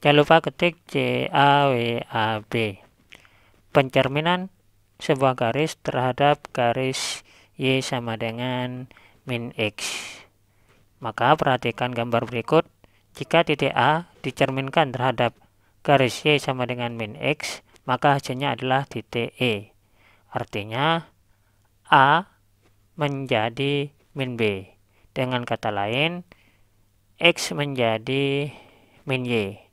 Jangan lupa ketik C A W A B. Pencerminan sebuah garis terhadap garis Y sama dengan min X. Maka perhatikan gambar berikut. Jika titik A dicerminkan terhadap garis Y sama dengan min X, maka hasilnya adalah titik E. Artinya, A menjadi min B. Dengan kata lain, X menjadi min Y.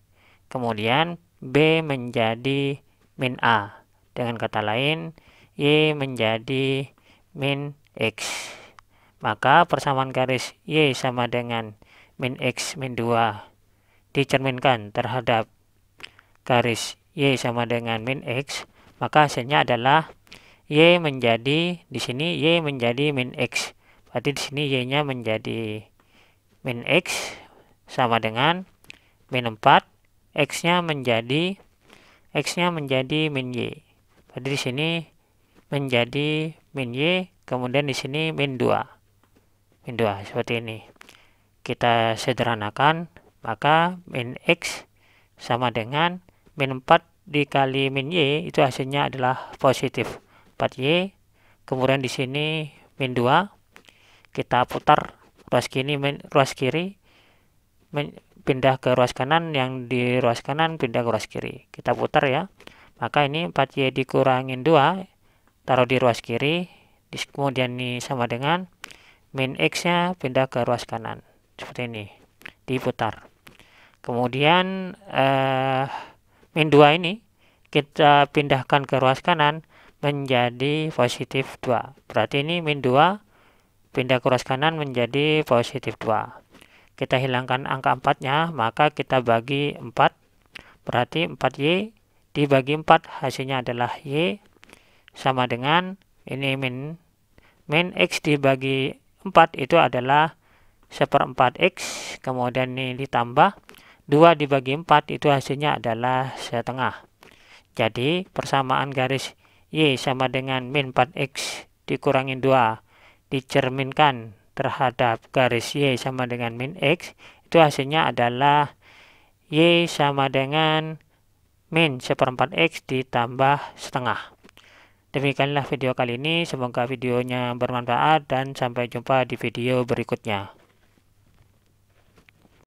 Kemudian B menjadi min A. Dengan kata lain, Y menjadi min X. Maka persamaan garis Y sama dengan min X min 2 dicerminkan terhadap garis Y sama dengan min X. Maka hasilnya adalah Y menjadi, di sini Y menjadi min X. Berarti di sini Y-nya menjadi min X sama dengan min 4 x-nya menjadi x-nya menjadi min y. jadi di sini menjadi min y, kemudian di sini min 2. Min 2 seperti ini. Kita sederhanakan, maka min x sama dengan min 4 dikali min y itu hasilnya adalah positif 4y. Kemudian di sini min 2 kita putar ruas kiri min, ruas kiri min, pindah ke ruas kanan yang di ruas kanan pindah ke ruas kiri kita putar ya maka ini 4Y dikurangin 2 taruh di ruas kiri kemudian ini sama dengan min X nya pindah ke ruas kanan seperti ini diputar kemudian eh, min 2 ini kita pindahkan ke ruas kanan menjadi positif 2 berarti ini min 2 pindah ke ruas kanan menjadi positif 2 kita hilangkan angka 4-nya, maka kita bagi 4. Berarti 4Y dibagi 4 hasilnya adalah Y sama dengan ini min min X dibagi 4 itu adalah seperempat X kemudian ini ditambah 2 dibagi 4 itu hasilnya adalah setengah jadi persamaan garis Y sama dengan min 4X dikurangin 2 dicerminkan terhadap garis Y sama dengan min X, itu hasilnya adalah Y sama dengan min seperempat X ditambah setengah. Demikianlah video kali ini, semoga videonya bermanfaat dan sampai jumpa di video berikutnya.